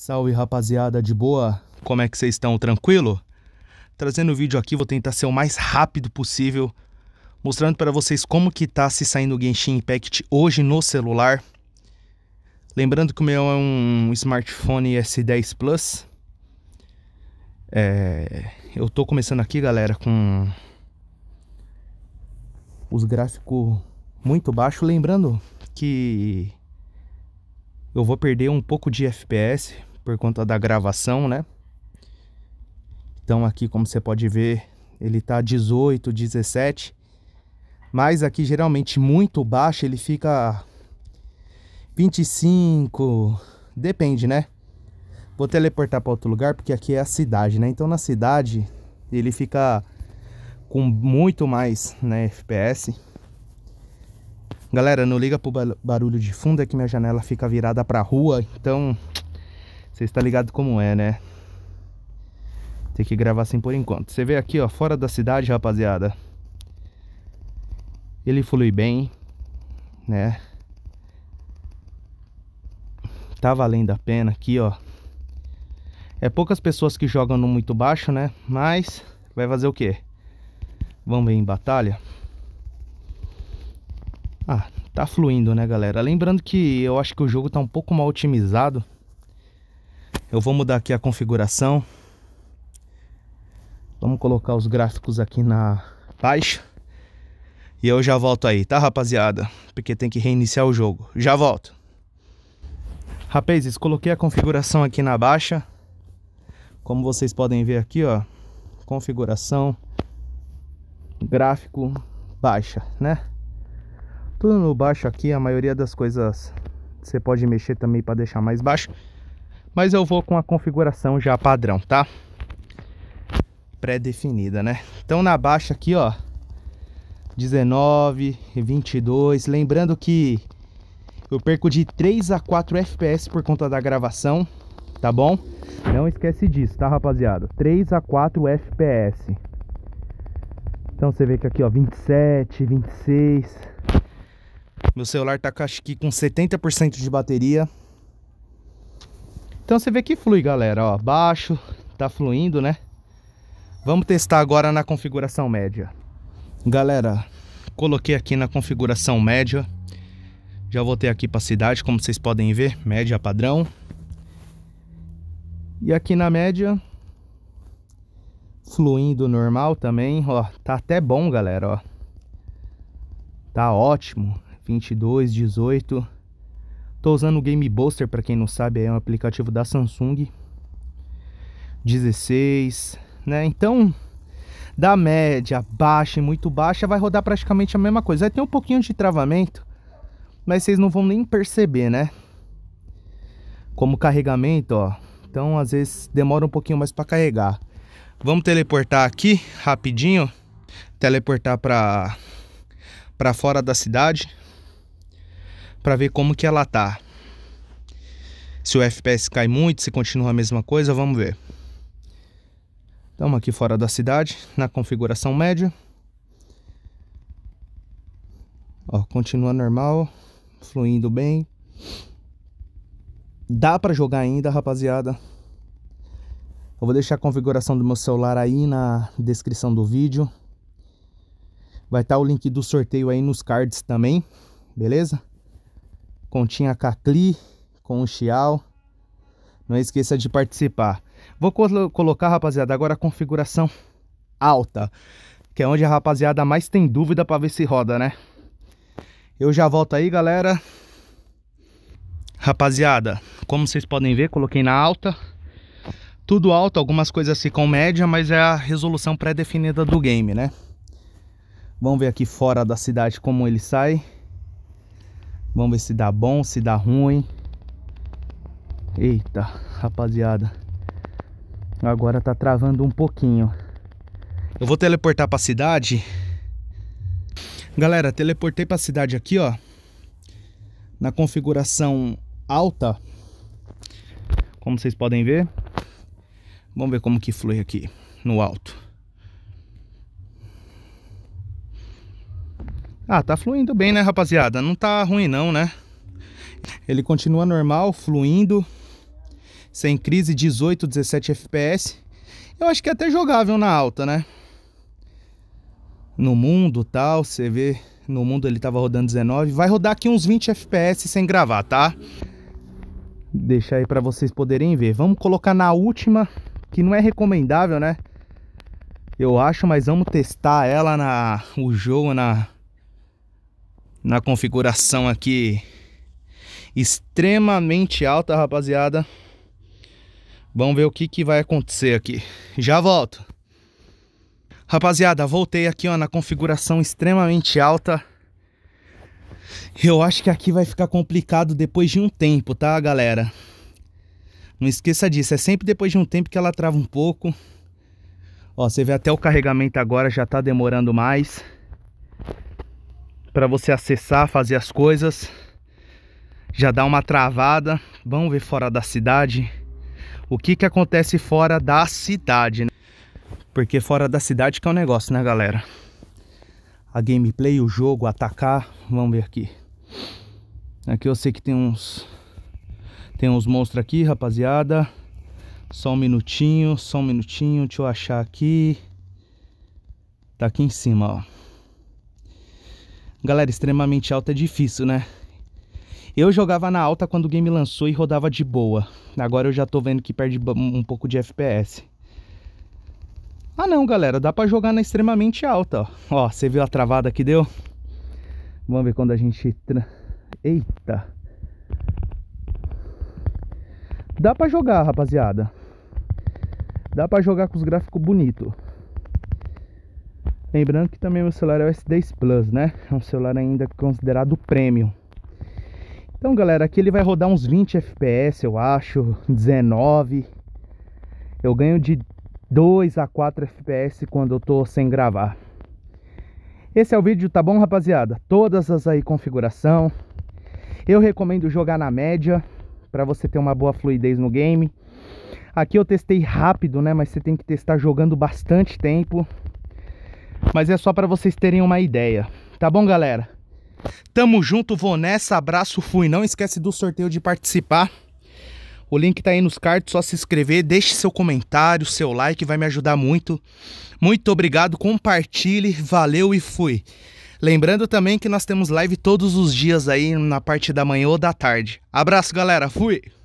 Salve rapaziada, de boa? Como é que vocês estão? Tranquilo? Trazendo o vídeo aqui, vou tentar ser o mais rápido possível, mostrando para vocês como que tá se saindo o Genshin Impact hoje no celular. Lembrando que o meu é um smartphone S10 Plus. É... Eu tô começando aqui, galera, com os gráficos muito baixos. Lembrando que eu vou perder um pouco de FPS, por conta da gravação, né? Então aqui, como você pode ver, ele tá 18, 17. Mas aqui geralmente muito baixo, ele fica 25, depende, né? Vou teleportar para outro lugar porque aqui é a cidade, né? Então na cidade ele fica com muito mais, né, FPS. Galera, não liga pro barulho de fundo, é que minha janela fica virada pra rua, então você está ligado como é, né? Tem que gravar assim por enquanto. Você vê aqui, ó, fora da cidade, rapaziada. Ele flui bem, né? Tá valendo a pena aqui, ó. É poucas pessoas que jogam no muito baixo, né? Mas vai fazer o quê? Vamos ver em batalha. Ah, tá fluindo, né, galera? Lembrando que eu acho que o jogo tá um pouco mal otimizado. Eu vou mudar aqui a configuração. Vamos colocar os gráficos aqui na baixa. E eu já volto aí, tá rapaziada? Porque tem que reiniciar o jogo. Já volto. Rapazes, coloquei a configuração aqui na baixa. Como vocês podem ver aqui, ó. Configuração. Gráfico. Baixa, né? Tudo no baixo aqui, a maioria das coisas você pode mexer também para deixar mais baixo mas eu vou com a configuração já padrão, tá? Pré-definida, né? Então na baixa aqui, ó, 19, 22, lembrando que eu perco de 3 a 4 FPS por conta da gravação, tá bom? Não esquece disso, tá rapaziada? 3 a 4 FPS. Então você vê que aqui, ó, 27, 26. Meu celular tá acho que com 70% de bateria. Então você vê que flui, galera, ó, baixo, tá fluindo, né? Vamos testar agora na configuração média. Galera, coloquei aqui na configuração média. Já voltei aqui para cidade, como vocês podem ver, média padrão. E aqui na média, fluindo normal também, ó, tá até bom, galera, ó. Tá ótimo, 22, 18... Estou usando o Game Booster, para quem não sabe, é um aplicativo da Samsung. 16, né? Então, da média, baixa e muito baixa, vai rodar praticamente a mesma coisa. Vai ter um pouquinho de travamento, mas vocês não vão nem perceber, né? Como carregamento, ó. Então, às vezes, demora um pouquinho mais para carregar. Vamos teleportar aqui, rapidinho. Teleportar para para fora da cidade para ver como que ela tá. Se o FPS cai muito, se continua a mesma coisa, vamos ver. Estamos aqui fora da cidade, na configuração média. Ó, continua normal, fluindo bem. Dá para jogar ainda, rapaziada. Eu vou deixar a configuração do meu celular aí na descrição do vídeo. Vai estar tá o link do sorteio aí nos cards também, beleza? continha cacli com o xial Não esqueça de participar. Vou col colocar, rapaziada, agora a configuração alta, que é onde a rapaziada mais tem dúvida para ver se roda, né? Eu já volto aí, galera. Rapaziada, como vocês podem ver, coloquei na alta. Tudo alto, algumas coisas ficam média, mas é a resolução pré-definida do game, né? Vamos ver aqui fora da cidade como ele sai. Vamos ver se dá bom, se dá ruim. Eita, rapaziada. Agora tá travando um pouquinho. Eu vou teleportar pra cidade. Galera, teleportei pra cidade aqui, ó. Na configuração alta. Como vocês podem ver. Vamos ver como que flui aqui no alto. Ah, tá fluindo bem, né, rapaziada? Não tá ruim não, né? Ele continua normal, fluindo, sem crise, 18, 17 FPS. Eu acho que é até jogável na alta, né? No mundo tal, você vê, no mundo ele tava rodando 19. Vai rodar aqui uns 20 FPS sem gravar, tá? Deixar aí pra vocês poderem ver. Vamos colocar na última, que não é recomendável, né? Eu acho, mas vamos testar ela na... o jogo na na configuração aqui extremamente alta, rapaziada. Vamos ver o que, que vai acontecer aqui. Já volto. Rapaziada, voltei aqui ó, na configuração extremamente alta. Eu acho que aqui vai ficar complicado depois de um tempo, tá, galera? Não esqueça disso, é sempre depois de um tempo que ela trava um pouco. Ó, você vê até o carregamento agora já tá demorando mais para você acessar, fazer as coisas. Já dá uma travada. Vamos ver fora da cidade. O que que acontece fora da cidade, né? Porque fora da cidade que é um negócio, né, galera? A gameplay, o jogo, atacar. Vamos ver aqui. Aqui eu sei que tem uns... Tem uns monstros aqui, rapaziada. Só um minutinho, só um minutinho. Deixa eu achar aqui. Tá aqui em cima, ó. Galera, extremamente alta é difícil, né? Eu jogava na alta quando o game lançou e rodava de boa. Agora eu já tô vendo que perde um pouco de FPS. Ah não, galera, dá pra jogar na extremamente alta, ó. Ó, você viu a travada que deu? Vamos ver quando a gente... Eita! Dá pra jogar, rapaziada. Dá pra jogar com os gráficos bonitos. Lembrando que também meu celular é o S10 Plus, né? É um celular ainda considerado premium. Então, galera, aqui ele vai rodar uns 20 FPS, eu acho, 19. Eu ganho de 2 a 4 FPS quando eu tô sem gravar. Esse é o vídeo, tá bom, rapaziada? Todas as aí configuração. Eu recomendo jogar na média para você ter uma boa fluidez no game. Aqui eu testei rápido, né, mas você tem que testar jogando bastante tempo. Mas é só para vocês terem uma ideia. Tá bom, galera? Tamo junto, vou nessa, abraço, fui. Não esquece do sorteio de participar. O link tá aí nos cards, só se inscrever, deixe seu comentário, seu like, vai me ajudar muito. Muito obrigado, compartilhe, valeu e fui. Lembrando também que nós temos live todos os dias aí na parte da manhã ou da tarde. Abraço, galera, fui!